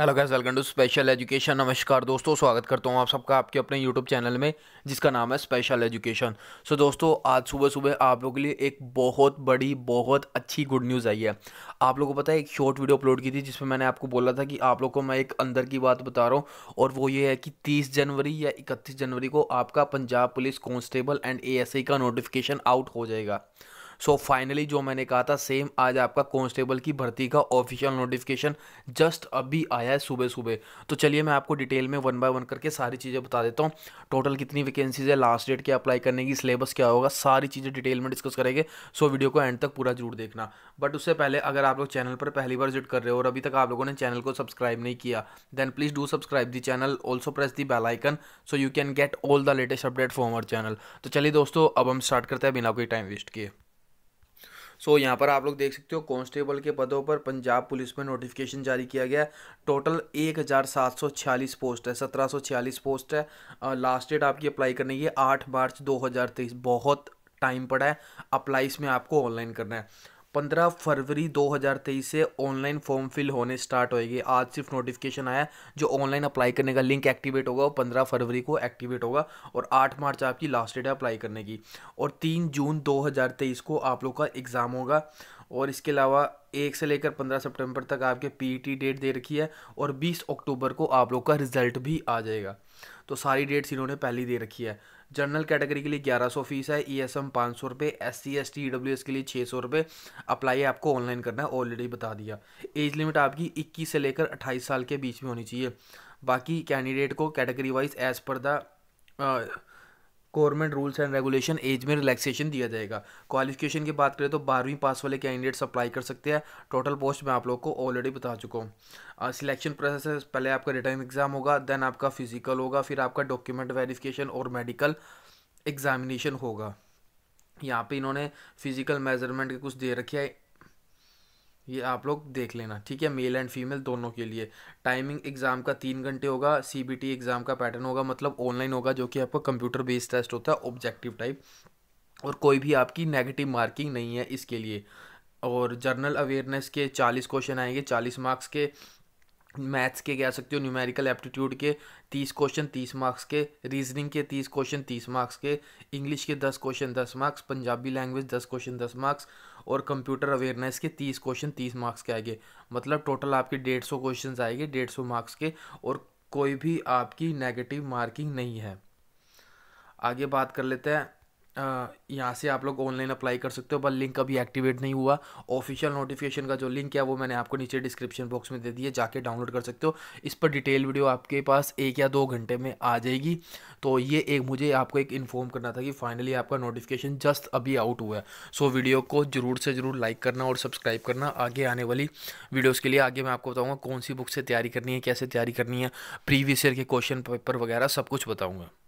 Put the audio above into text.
hello guys welcome to special education नमस्कार दोस्तों स्वागत करता हूँ आप सबका आपके अपने यूट्यूब चैनल में जिसका नाम है स्पेशल एजुकेशन सो दोस्तों आज सुबह सुबह आप लोगों के लिए एक बहुत बड़ी बहुत अच्छी गुड न्यूज़ आई है आप लोगों को पता है एक शॉर्ट वीडियो अपलोड की थी जिसमें मैंने आपको बोला था कि आप लोग को मैं एक अंदर की बात बता रहा हूँ और वो ये है कि तीस जनवरी या इकतीस जनवरी को आपका Punjab police constable and A का नोटिफिकेशन आउट हो जाएगा सो so, फाइनली जो मैंने कहा था सेम आज आपका कॉन्स्टेबल की भर्ती का ऑफिशियल नोटिफिकेशन जस्ट अभी आया है सुबह सुबह तो चलिए मैं आपको डिटेल में वन बाय वन करके सारी चीज़ें बता देता हूँ टोटल कितनी वैकेंसीज है लास्ट डेट क्या अप्लाई करने की सिलेबस क्या होगा सारी चीज़ें डिटेल में डिस्कस करेंगे सो so, वीडियो को एंड तक पूरा जरूर देखना बट उससे पहले अगर आप लोग चैनल पर पहली बार विजिट कर रहे हो और अभी तक आप लोगों ने चैनल को सब्सक्राइब नहीं किया then please do subscribe the channel also press the bell icon so you can get all the latest update for our channel तो चलिए दोस्तों अब हम स्टार्ट करते हैं बिना कोई टाइम वेस्ट किए सो so, यहाँ पर आप लोग देख सकते हो कांस्टेबल के पदों पर पंजाब पुलिस में नोटिफिकेशन जारी किया गया टोटल एक हज़ार सात सौ छियालीस पोस्ट है सत्रह सौ छियालीस पोस्ट है लास्ट डेट आपकी अप्लाई करनी है आठ मार्च दो हज़ार तेईस बहुत टाइम पड़ा है अप्लाई इसमें आपको ऑनलाइन करना है पंद्रह फरवरी 2023 से ऑनलाइन फॉर्म फिल होने स्टार्ट होएगी आज सिर्फ नोटिफिकेशन आया जो ऑनलाइन अप्लाई करने का लिंक एक्टिवेट होगा वो पंद्रह फरवरी को एक्टिवेट होगा और आठ मार्च आपकी लास्ट डेट है अप्लाई करने की और तीन जून 2023 को आप लोग का एग्ज़ाम होगा और इसके अलावा एक से लेकर पंद्रह सितंबर तक आपके टी डेट e दे रखी है और बीस अक्टूबर को आप लोग का रिजल्ट भी आ जाएगा तो सारी डेट्स इन्होंने पहले ही दे रखी है जनरल कैटेगरी के लिए ग्यारह सौ फीस है ई एस एम पाँच सौ रुपये S C S T E W S के लिए छः सौ रुपये अप्लाई आपको ऑनलाइन करना है ऑलरेडी बता दिया एज लिमिट आपकी इक्कीस से लेकर अट्ठाईस साल के बीच में होनी चाहिए बाकी कैंडिडेट को category wise as per the government rules and regulation age में रिलैक्सेशन दिया जाएगा क्वालिफिकेशन की बात करें तो बारहवीं पास वाले कैंडिडेट्स अप्लाई कर सकते हैं टोटल पोस्ट मैं आप लोग को ऑलरेडी बता चुका हूँ सिलेक्शन प्रोसेस पहले आपका रिटर्न एग्जाम होगा देन आपका फिजिकल होगा फिर आपका डॉक्यूमेंट वेरिफिकेशन और मेडिकल एग्जामिनेशन होगा यहाँ पे इन्होंने फिजिकल मेजरमेंट के कुछ दे रखे हैं ये आप लोग देख लेना ठीक है मेल एंड फीमेल दोनों के लिए टाइमिंग एग्ज़ाम का तीन घंटे होगा सीबीटी एग्ज़ाम का पैटर्न होगा मतलब ऑनलाइन होगा जो कि आपका कंप्यूटर बेस्ड टेस्ट होता है ऑब्जेक्टिव टाइप और कोई भी आपकी नेगेटिव मार्किंग नहीं है इसके लिए और जर्नल अवेयरनेस के चालीस क्वेश्चन आएंगे चालीस मार्क्स के मैथ्स के कह सकते हो न्यूमेरिकल एप्टीट्यूड के तीस क्वेश्चन तीस मार्क्स के रीजनिंग के तीस क्वेश्चन तीस मार्क्स के इंग्लिश के दस क्वेश्चन दस मार्क्स पंजाबी लैंग्वेज दस क्वेश्चन दस मार्क्स और कंप्यूटर अवेयरनेस के तीस क्वेश्चन तीस मार्क्स के आएंगे मतलब टोटल आपके डेढ़ सौ क्वेश्चन आएंगे डेढ़ सौ मार्क्स के और कोई भी आपकी नेगेटिव मार्किंग नहीं है आगे बात कर लेते हैं यहाँ से आप लोग ऑनलाइन अप्लाई कर सकते हो पर लिंक अभी एक्टिवेट नहीं हुआ ऑफिशियल नोटिफिकेशन का जो लिंक है वो मैंने आपको नीचे डिस्क्रिप्शन बॉक्स में दे दिया जाके डाउनलोड कर सकते हो इस पर डिटेल वीडियो आपके पास एक या दो घंटे में आ जाएगी तो ये एक मुझे आपको एक इन्फॉर्म करना था कि फाइनली आपका नोटिफिकेशन जस्ट अभी आउट हुआ है सो वीडियो को ज़रूर से ज़रूर लाइक करना और सब्सक्राइब करना आगे आने वाली वीडियोज़ के लिए आगे मैं आपको बताऊँगा कौन सी बुक से तैयारी करनी है कैसे तैयारी करनी है प्रीवियस ईयर के क्वेश्चन पेपर वगैरह सब कुछ बताऊँगा